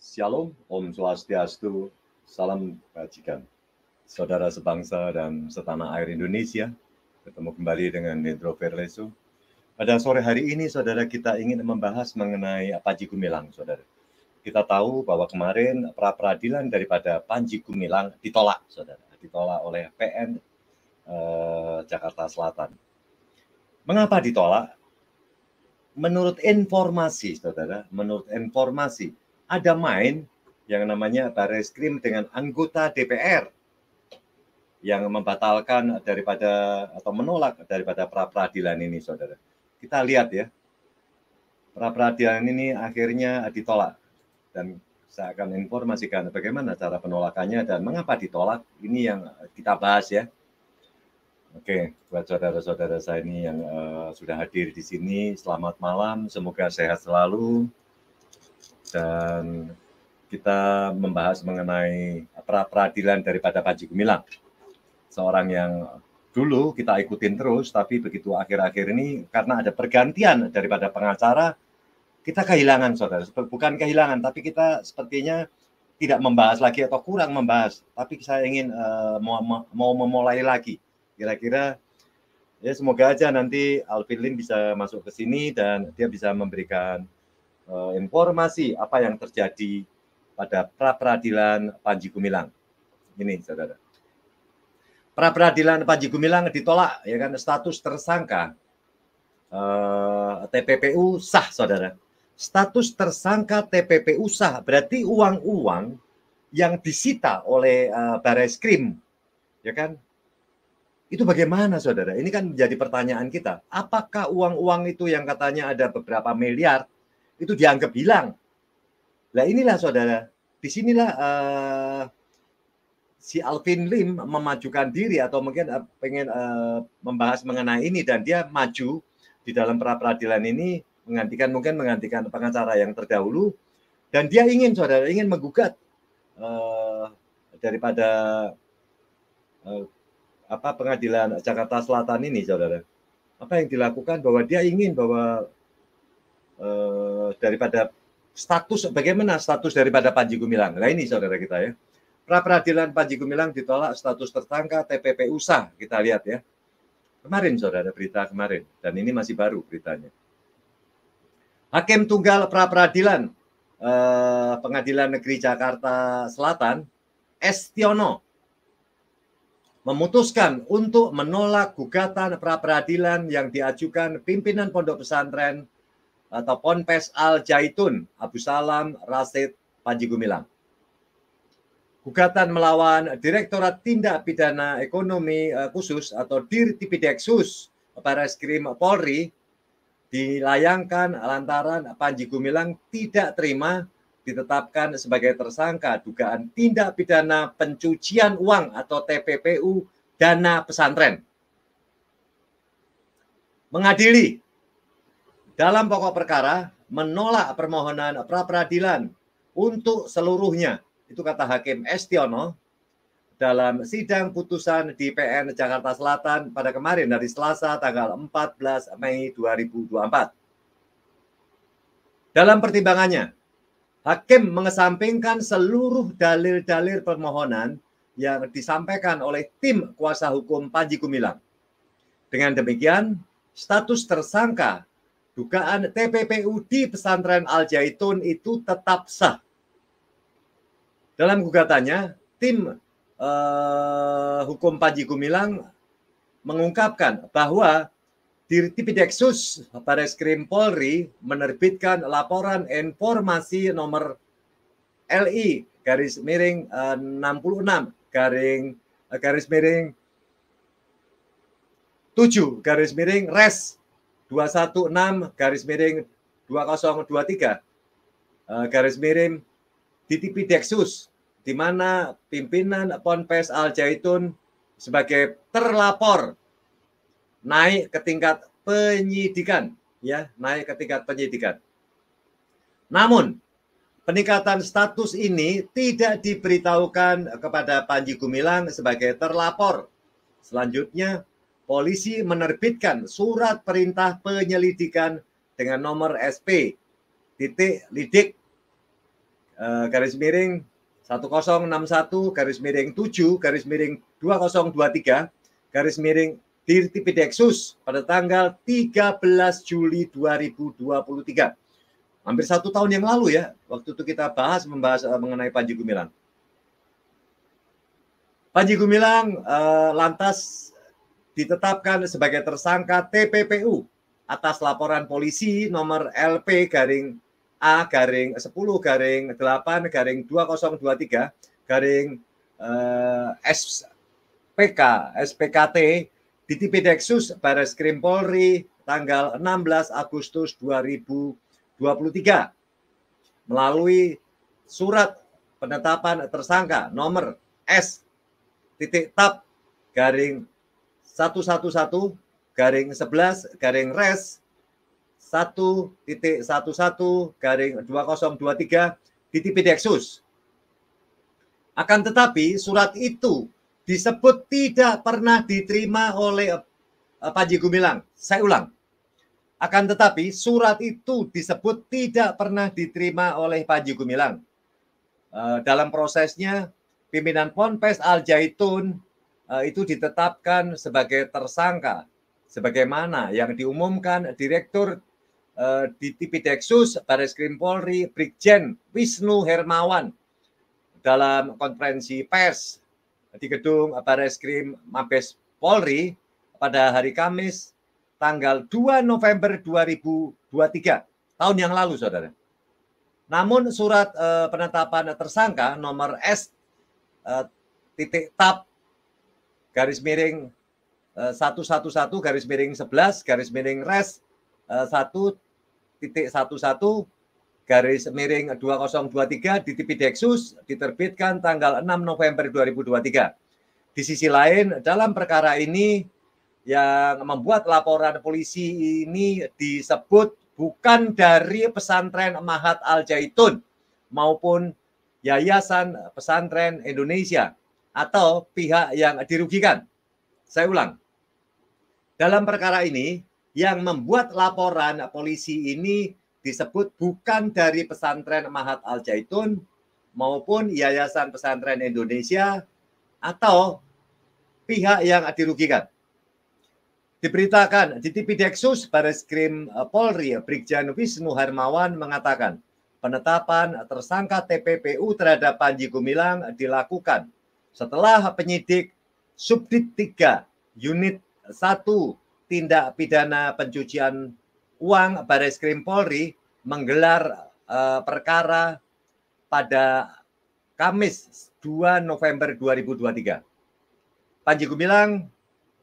Shalom, Om Swastiastu, Salam Kebajikan. Saudara sebangsa dan setanah air Indonesia, ketemu kembali dengan Nedro Verleso. Pada sore hari ini, saudara kita ingin membahas mengenai Panji Gumilang, saudara. Kita tahu bahwa kemarin pra-peradilan daripada Panji Gumilang ditolak, saudara. Ditolak oleh PN eh, Jakarta Selatan. Mengapa ditolak? Menurut informasi, saudara, menurut informasi, ada main yang namanya bareskrim dengan anggota DPR yang membatalkan daripada atau menolak daripada pra peradilan ini, saudara. Kita lihat ya, pra peradilan ini akhirnya ditolak dan saya akan informasikan bagaimana cara penolakannya dan mengapa ditolak. Ini yang kita bahas ya. Oke, buat saudara-saudara saya ini yang uh, sudah hadir di sini, selamat malam, semoga sehat selalu dan kita membahas mengenai pra peradilan daripada Panji Gumilang. Seorang yang dulu kita ikutin terus, tapi begitu akhir-akhir ini karena ada pergantian daripada pengacara, kita kehilangan saudara. Bukan kehilangan, tapi kita sepertinya tidak membahas lagi atau kurang membahas. Tapi saya ingin uh, mau, mau memulai lagi. Kira-kira ya semoga aja nanti Alvin Lin bisa masuk ke sini dan dia bisa memberikan Eh, informasi apa yang terjadi pada pra peradilan Panji Gumilang. Ini saudara. Pra peradilan Panji Gumilang ditolak ya kan status tersangka uh, eh, TPPU sah saudara. Status tersangka TPPU sah berarti uang-uang yang disita oleh uh, Baris Krim ya kan itu bagaimana saudara? Ini kan menjadi pertanyaan kita. Apakah uang-uang itu yang katanya ada beberapa miliar itu dianggap hilang. Nah inilah saudara, disinilah uh, eh, si Alvin Lim memajukan diri atau mungkin uh, pengen uh, membahas mengenai ini dan dia maju di dalam pra peradilan ini menggantikan mungkin menggantikan pengacara yang terdahulu dan dia ingin saudara ingin menggugat uh, daripada uh, apa pengadilan Jakarta Selatan ini saudara apa yang dilakukan bahwa dia ingin bahwa Eh, daripada status bagaimana status daripada Panji Gumilang. Nah ini saudara kita ya. Pra peradilan Panji Gumilang ditolak status tersangka TPP USA Kita lihat ya. Kemarin saudara berita kemarin dan ini masih baru beritanya. Hakim tunggal pra peradilan eh, Pengadilan Negeri Jakarta Selatan Estiono memutuskan untuk menolak gugatan pra peradilan yang diajukan pimpinan Pondok Pesantren atau Ponpes Al Jaitun Abu Salam Rasid Panji Gumilang. Gugatan melawan Direktorat Tindak Pidana Ekonomi eh, Khusus atau Dirtipideksus Barreskrim Polri dilayangkan lantaran Panji Gumilang tidak terima ditetapkan sebagai tersangka dugaan tindak pidana pencucian uang atau TPPU dana pesantren. Mengadili dalam pokok perkara menolak permohonan pra peradilan untuk seluruhnya. Itu kata Hakim Estiono dalam sidang putusan di PN Jakarta Selatan pada kemarin dari Selasa tanggal 14 Mei 2024. Dalam pertimbangannya, Hakim mengesampingkan seluruh dalil-dalil permohonan yang disampaikan oleh tim kuasa hukum Panji Gumilang. Dengan demikian, status tersangka dugaan TPPU di pesantren Al Jaitun itu tetap sah. Dalam gugatannya, tim uh, hukum Panji Gumilang mengungkapkan bahwa Dirtipideksus Baris Krim Polri menerbitkan laporan informasi nomor LI garis miring eh, uh, 66 garing uh, garis miring 7 garis miring res 216 garis miring 2023 eh, garis miring di DTP Dexus di mana pimpinan Ponpes Al Zaitun sebagai terlapor naik ke tingkat penyidikan ya naik ke tingkat penyidikan. Namun peningkatan status ini tidak diberitahukan kepada Panji Gumilang sebagai terlapor. Selanjutnya polisi menerbitkan surat perintah penyelidikan dengan nomor SP titik lidik eh, garis miring 1061 garis miring 7 garis miring 2023 garis miring Dirtipideksus pada tanggal 13 Juli 2023. Hampir satu tahun yang lalu ya, waktu itu kita bahas membahas eh, mengenai Panji Gumilang. Panji Gumilang eh, lantas ditetapkan sebagai tersangka TPPU atas laporan polisi nomor LP garing A garing 10 garing 8 garing 2023 garing eh, SPK SPKT di Dexus Baris Krim Polri tanggal 16 Agustus 2023 melalui surat penetapan tersangka nomor S titik tap garing 111 garing 11 garing res 1.11 garing 2023 di TV Dexus. Akan tetapi surat itu disebut tidak pernah diterima oleh eh, Panji Gumilang. Saya ulang. Akan tetapi surat itu disebut tidak pernah diterima oleh Panji Gumilang. Eh, dalam prosesnya pimpinan Ponpes Al Jaitun Eh, itu ditetapkan sebagai tersangka sebagaimana yang diumumkan Direktur eh, di Tipideksus Baris Krim Polri Brigjen Wisnu Hermawan dalam konferensi pers di gedung Baris Krim Mabes Polri pada hari Kamis tanggal 2 November 2023 tahun yang lalu saudara. Namun surat uh, penetapan tersangka nomor S uh, titik tap garis miring eh, satu satu satu garis miring 11 garis miring res eh, satu garis miring tiga di TV Dexus diterbitkan tanggal enam November dua dua ribu tiga Di sisi lain, dalam perkara ini yang membuat laporan polisi ini disebut bukan dari pesantren Mahat Al jaitun maupun Yayasan Pesantren Indonesia atau pihak yang dirugikan. Saya ulang. Dalam perkara ini, yang membuat laporan polisi ini disebut bukan dari pesantren Mahat Al Zaitun maupun Yayasan Pesantren Indonesia atau pihak yang dirugikan. Diberitakan di TV Dexus Baris Krim eh, Polri Brigjen Wisnu Harmawan mengatakan penetapan tersangka TPPU terhadap Panji Gumilang dilakukan setelah penyidik Subdit 3 Unit 1 Tindak Pidana Pencucian Uang Baris Krim Polri menggelar uh, perkara pada Kamis 2 November 2023. Panji Gumilang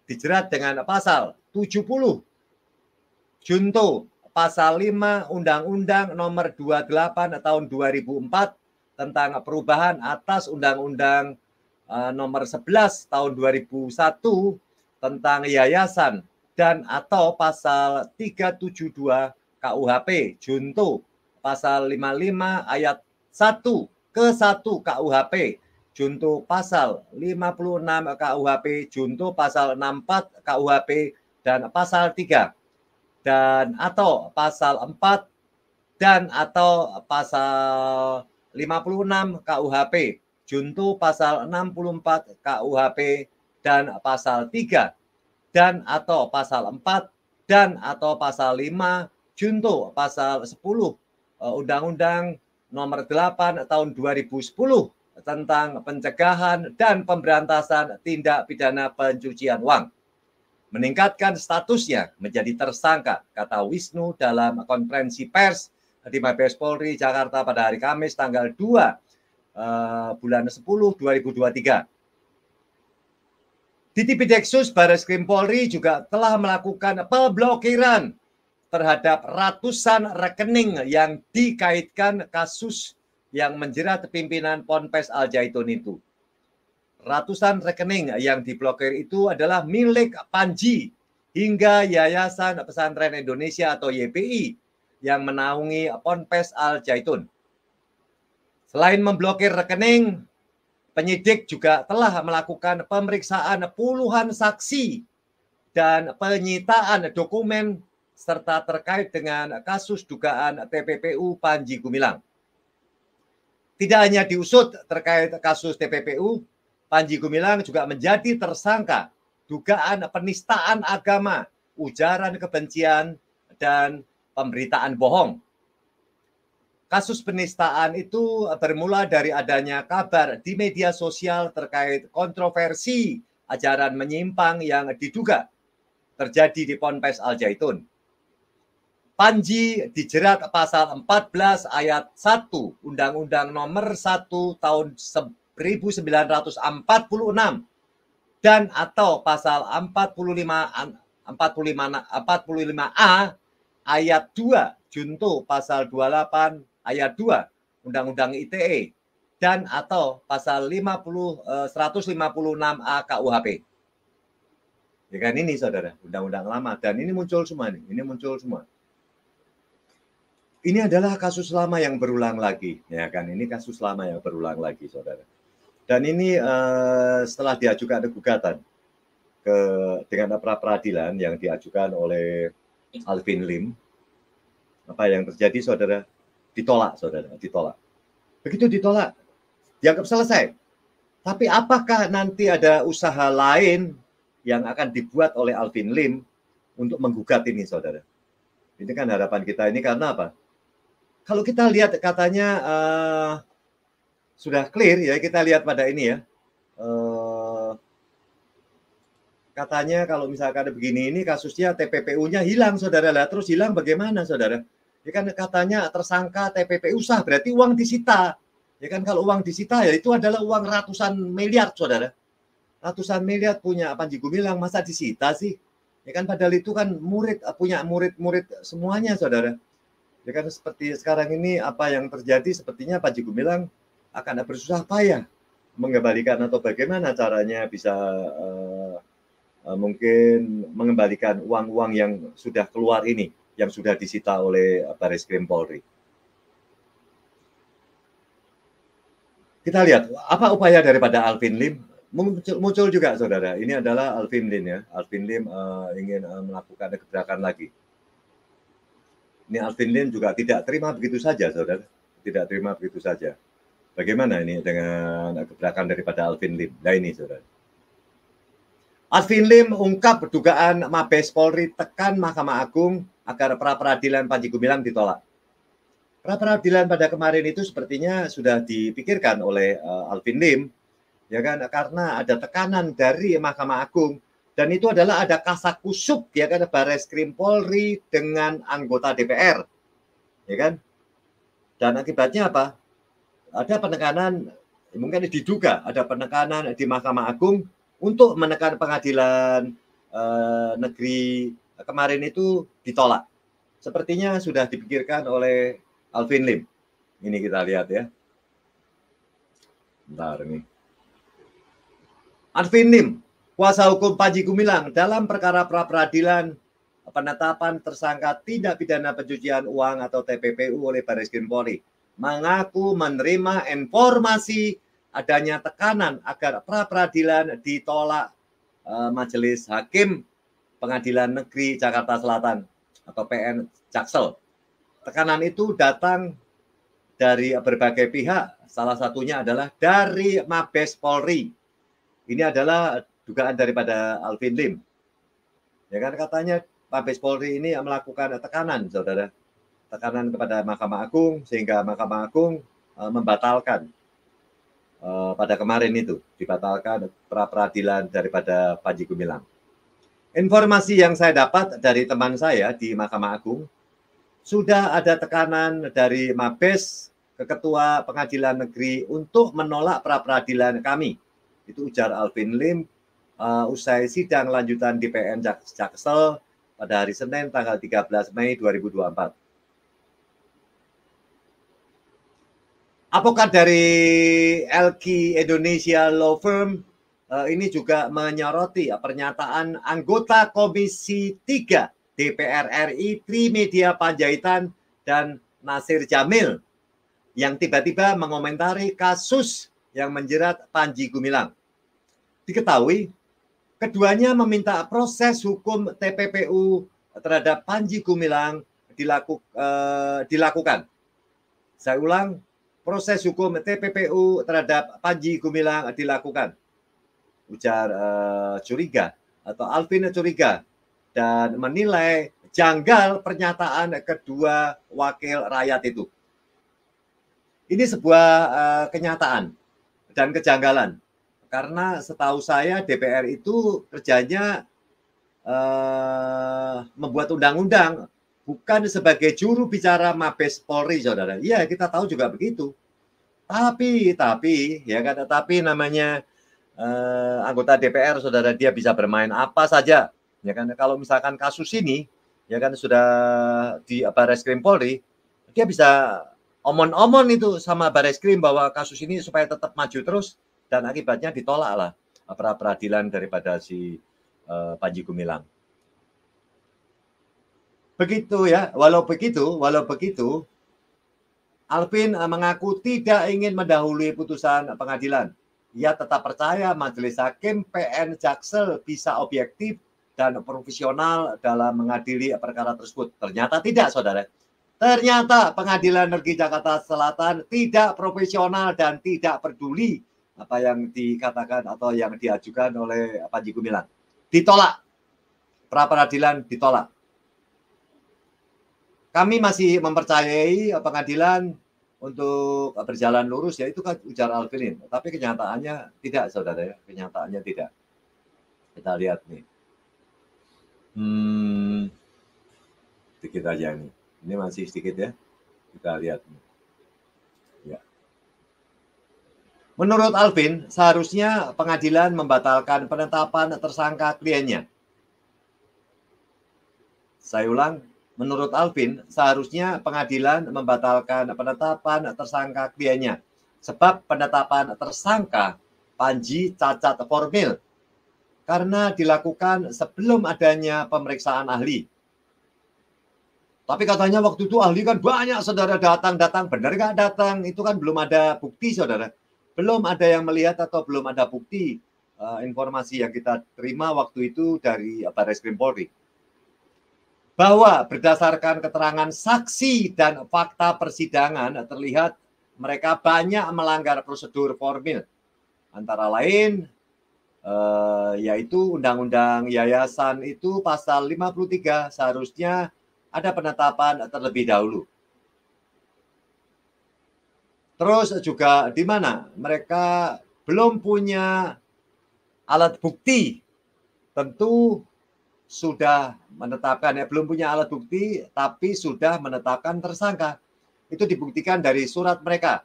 dijerat dengan pasal 70 Junto pasal 5 Undang-Undang nomor 28 tahun 2004 tentang perubahan atas Undang-Undang uh, nomor 11 tahun 2001 tentang yayasan dan atau pasal 372 KUHP junto pasal 55 ayat 1 ke 1 KUHP junto pasal 56 KUHP junto pasal 64 KUHP dan pasal 3 dan atau pasal 4 dan atau pasal 56 KUHP junto pasal 64 KUHP dan pasal 3 dan atau pasal 4 dan atau pasal 5 junto pasal 10 eh, Undang-Undang nomor 8 tahun 2010 tentang pencegahan dan pemberantasan tindak pidana pencucian uang. Meningkatkan statusnya menjadi tersangka, kata Wisnu dalam konferensi pers di Mabes Polri Jakarta pada hari Kamis tanggal 2 uh, bulan 10 2023. Dexus, Baris Krim Polri juga telah melakukan pemblokiran terhadap ratusan rekening yang dikaitkan kasus yang menjerat pimpinan Ponpes Al Zaitun itu. Ratusan rekening yang diblokir itu adalah milik Panji hingga Yayasan Pesantren Indonesia atau YPI yang menaungi Ponpes Al Zaitun. Selain memblokir rekening, penyidik juga telah melakukan pemeriksaan puluhan saksi dan penyitaan dokumen serta terkait dengan kasus dugaan TPPU Panji Gumilang. Tidak hanya diusut terkait kasus TPPU, Panji Gumilang juga menjadi tersangka dugaan penistaan agama, ujaran kebencian, dan pemberitaan bohong Kasus penistaan itu eh, bermula dari adanya kabar di media sosial terkait kontroversi ajaran menyimpang yang diduga terjadi di Ponpes Al Zaitun. Panji dijerat pasal 14 ayat 1 Undang-Undang Nomor 1 tahun 1946 dan atau pasal 45 45 45A ayat 2 junto pasal 28 ayat 2 Undang-Undang ITE dan atau pasal 50 156A KUHP. Ya kan ini saudara, undang-undang lama dan ini muncul semua nih, ini muncul semua. Ini adalah kasus lama yang berulang lagi, ya kan? Ini kasus lama yang berulang lagi, saudara. Dan ini uh, setelah diajukan ada gugatan ke dengan pra peradilan yang diajukan oleh Alvin Lim. Apa yang terjadi, saudara? ditolak saudara, ditolak. Begitu ditolak, dianggap selesai. Tapi apakah nanti ada usaha lain yang akan dibuat oleh Alvin Lim untuk menggugat ini saudara? Ini kan harapan kita ini karena apa? Kalau kita lihat katanya uh, sudah clear ya kita lihat pada ini ya. Uh, katanya kalau misalkan ada begini ini kasusnya TPPU-nya hilang saudara lah terus hilang bagaimana saudara? ya kan katanya tersangka TPP sah berarti uang disita ya kan kalau uang disita ya itu adalah uang ratusan miliar saudara ratusan miliar punya Panji Gumilang masa disita sih ya kan padahal itu kan murid punya murid-murid semuanya saudara ya kan seperti sekarang ini apa yang terjadi sepertinya Panji Gumilang akan bersusah payah mengembalikan atau bagaimana caranya bisa uh, uh, mungkin mengembalikan uang-uang yang sudah keluar ini yang sudah disita oleh Baris Krim Polri. Kita lihat apa upaya daripada Alvin Lim muncul, muncul juga saudara. Ini adalah Alvin Lim ya. Alvin Lim uh, ingin uh, melakukan gebrakan lagi. Ini Alvin Lim juga tidak terima begitu saja saudara. Tidak terima begitu saja. Bagaimana ini dengan gebrakan daripada Alvin Lim? Nah ini saudara. Alvin Lim ungkap dugaan Mabes Polri tekan Mahkamah Agung agar pra peradilan Panji Gumilang ditolak. Pra peradilan pada kemarin itu sepertinya sudah dipikirkan oleh uh, Alvin Lim ya kan karena ada tekanan dari Mahkamah Agung dan itu adalah ada kasak kasakusuk ya kan Baris Krim Polri dengan anggota DPR ya kan dan akibatnya apa ada penekanan mungkin diduga ada penekanan di Mahkamah Agung untuk menekan pengadilan eh, negeri kemarin itu ditolak. Sepertinya sudah dipikirkan oleh Alvin Lim. Ini kita lihat ya. Bentar ini. Alvin Lim, kuasa hukum Panji Gumilang dalam perkara pra peradilan penetapan tersangka tidak pidana pencucian uang atau TPPU oleh Baris Krim Polri mengaku menerima informasi adanya tekanan agar pra peradilan ditolak eh, majelis hakim Pengadilan Negeri Jakarta Selatan atau PN Jaksel. Tekanan itu datang dari berbagai pihak, salah satunya adalah dari Mabes Polri. Ini adalah dugaan daripada Alvin Lim. Ya kan katanya Mabes Polri ini melakukan tekanan, saudara, tekanan kepada Mahkamah Agung sehingga Mahkamah Agung e, membatalkan e, pada kemarin itu dibatalkan pra peradilan daripada Panji Gumilang. Informasi yang saya dapat dari teman saya di Mahkamah Agung, sudah ada tekanan dari Mabes ke Ketua Pengadilan Negeri untuk menolak pra peradilan kami. Itu ujar Alvin Lim uh, usai sidang lanjutan di PN Jaksel pada hari Senin tanggal 13 Mei 2024. Apakah dari LK Indonesia Law Firm Eh, ini juga menyoroti ya, pernyataan anggota Komisi 3 DPR RI Trimedia Panjaitan dan Nasir Jamil yang tiba-tiba mengomentari kasus yang menjerat Panji Gumilang. Diketahui keduanya meminta proses hukum TPPU terhadap Panji Gumilang dilaku, eh, dilakukan. Saya ulang, proses hukum TPPU terhadap Panji Gumilang dilakukan bicara uh, curiga atau Alvin curiga dan menilai janggal pernyataan kedua wakil rakyat itu. Ini sebuah uh, kenyataan dan kejanggalan karena setahu saya DPR itu kerjanya uh, membuat undang-undang bukan sebagai juru bicara Mabes Polri, saudara. Iya, kita tahu juga begitu. Tapi, tapi, ya kata tapi namanya eh, anggota DPR saudara dia bisa bermain apa saja ya kan kalau misalkan kasus ini ya kan sudah di Baris Krim Polri dia bisa omon-omon itu sama Baris Krim bahwa kasus ini supaya tetap maju terus dan akibatnya ditolak lah pra peradilan daripada si Pak eh, Panji Gumilang. Begitu ya, walau begitu, walau begitu Alvin eh, mengaku tidak ingin mendahului putusan pengadilan ia tetap percaya majelis hakim PN Jaksel bisa objektif dan profesional dalam mengadili perkara tersebut. Ternyata tidak, saudara. Ternyata pengadilan negeri Jakarta Selatan tidak profesional dan tidak peduli apa yang dikatakan atau yang diajukan oleh Panji Gumilang. Ditolak. Pra peradilan ditolak. Kami masih mempercayai pengadilan untuk eh, berjalan lurus ya itu kan ujar Alvinin. Tapi kenyataannya tidak, saudara ya. Kenyataannya tidak. Kita lihat nih. Hmm, sedikit aja nih. Ini masih sedikit ya. Kita lihat nih. Ya. Menurut Alvin, seharusnya pengadilan membatalkan penetapan tersangka kliennya. Saya ulang, Menurut Alvin, seharusnya pengadilan membatalkan penetapan tersangka kliennya. Sebab penetapan tersangka Panji cacat formil karena dilakukan sebelum adanya pemeriksaan ahli. Tapi katanya waktu itu ahli kan banyak saudara datang-datang. Benar nggak datang? Itu kan belum ada bukti saudara. Belum ada yang melihat atau belum ada bukti uh, informasi yang kita terima waktu itu dari Baris Krim Polri bahwa berdasarkan keterangan saksi dan fakta persidangan terlihat mereka banyak melanggar prosedur formil antara lain eh, yaitu undang-undang yayasan itu pasal 53 seharusnya ada penetapan terlebih dahulu Terus juga di mana mereka belum punya alat bukti tentu sudah menetapkan ya belum punya alat bukti tapi sudah menetapkan tersangka. Itu dibuktikan dari surat mereka.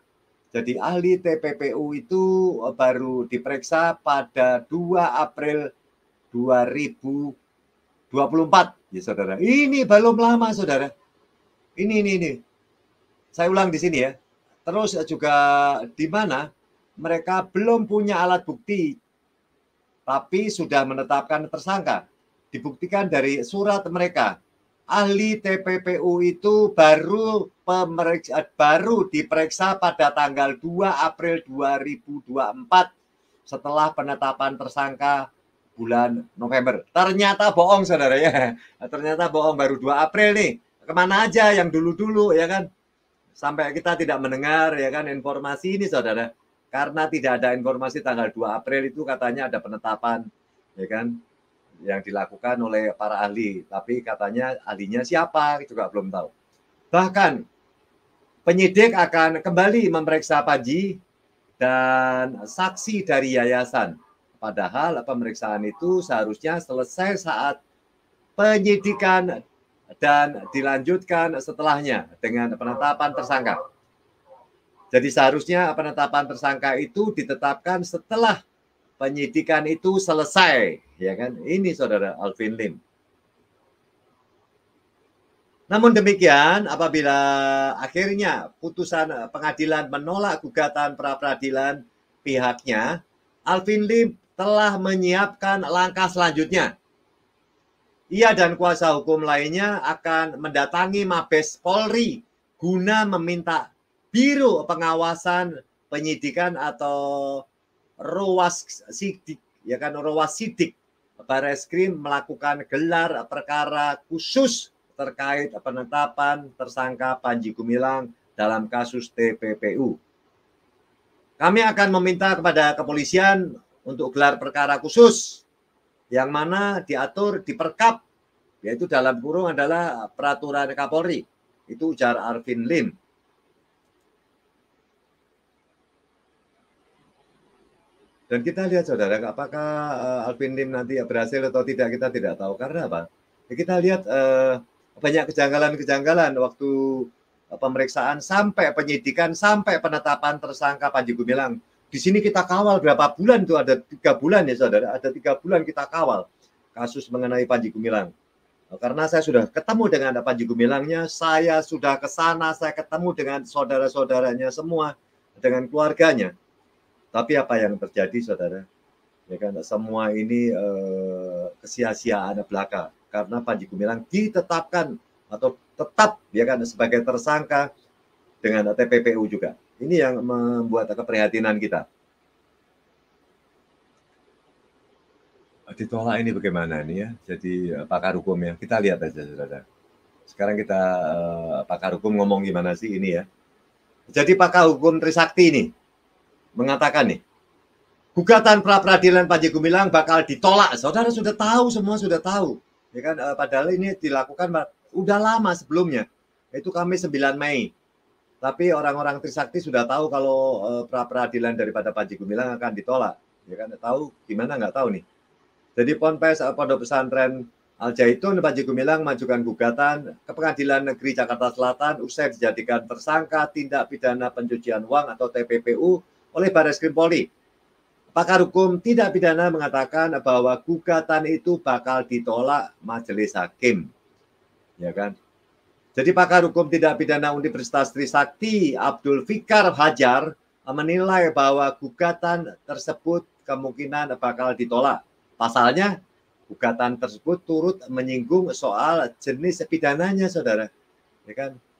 Jadi ahli TPPU itu eh, baru diperiksa pada 2 April 2024 ya saudara. Ini belum lama saudara. Ini ini ini. Saya ulang di sini ya. Terus juga di mana mereka belum punya alat bukti tapi sudah menetapkan tersangka dibuktikan dari surat mereka. Ahli TPPU itu baru pemeriksa baru diperiksa pada tanggal 2 April 2024 setelah penetapan tersangka bulan November. Ternyata bohong saudara ya. Nah, ternyata bohong baru 2 April nih. Kemana aja yang dulu-dulu ya kan? Sampai kita tidak mendengar ya kan informasi ini saudara. Karena tidak ada informasi tanggal 2 April itu katanya ada penetapan ya kan yang dilakukan oleh para ahli, tapi katanya ahlinya siapa juga gitu, belum tahu. Bahkan penyidik akan kembali memeriksa Panji dan saksi dari yayasan. Padahal pemeriksaan itu seharusnya selesai saat penyidikan dan dilanjutkan setelahnya dengan penetapan tersangka. Jadi seharusnya penetapan tersangka itu ditetapkan setelah penyidikan itu selesai, ya kan? Ini saudara Alvin Lim. Namun demikian, apabila akhirnya putusan pengadilan menolak gugatan pra peradilan pihaknya, Alvin Lim telah menyiapkan langkah selanjutnya. Ia dan kuasa hukum lainnya akan mendatangi Mabes Polri guna meminta Biro Pengawasan Penyidikan atau ruas Sidik ya kan ruas Sidik Bareskrim melakukan gelar perkara khusus terkait penetapan tersangka Panji Gumilang dalam kasus TPPU. Kami akan meminta kepada kepolisian untuk gelar perkara khusus yang mana diatur di Perkap yaitu dalam kurung adalah peraturan Kapolri itu ujar Arvin Lim Dan kita lihat saudara, apakah uh, eh, Alvin Lim nanti berhasil atau tidak kita tidak tahu. Karena apa? Ya, kita lihat uh, banyak kejanggalan-kejanggalan waktu uh, pemeriksaan sampai penyidikan sampai penetapan tersangka Panji Gumilang. Di sini kita kawal berapa bulan tuh ada tiga bulan ya saudara, ada tiga bulan kita kawal kasus mengenai Panji Gumilang. Oh, karena saya sudah ketemu dengan Panji Gumilangnya, saya sudah ke sana, saya ketemu dengan saudara-saudaranya semua, dengan keluarganya. Tapi apa yang terjadi, saudara? Ya kan, semua ini eh, kesia-siaan belaka karena Panji Gumilang ditetapkan atau tetap ya kan sebagai tersangka dengan TPPU juga. Ini yang membuat keprihatinan kita. Ditolak ini bagaimana ini ya? Jadi eh, pakar hukum ya. Kita lihat aja saudara. Sekarang kita eh, pakar hukum ngomong gimana sih ini ya. Jadi pakar hukum Trisakti ini mengatakan nih, gugatan pra peradilan Panji Gumilang bakal ditolak. Saudara sudah tahu, semua sudah tahu. Ya kan eh, padahal ini dilakukan udah lama sebelumnya. Itu kami 9 Mei. Tapi orang-orang Trisakti sudah tahu kalau eh, pra peradilan daripada Panji Gumilang akan ditolak. Ya kan tahu gimana nggak tahu nih. Jadi Ponpes eh, Pondok Pesantren Al Zaitun Panji Gumilang majukan gugatan ke Pengadilan Negeri Jakarta Selatan usai dijadikan tersangka tindak pidana pencucian uang atau TPPU oleh Baris Krim Polri. Pakar hukum tidak pidana mengatakan bahwa gugatan itu bakal ditolak majelis hakim. Ya kan? Jadi pakar hukum tidak pidana Universitas Trisakti Abdul Fikar Hajar menilai bahwa gugatan tersebut kemungkinan bakal ditolak. Pasalnya, gugatan tersebut turut menyinggung soal jenis pidananya, saudara. Ya kan?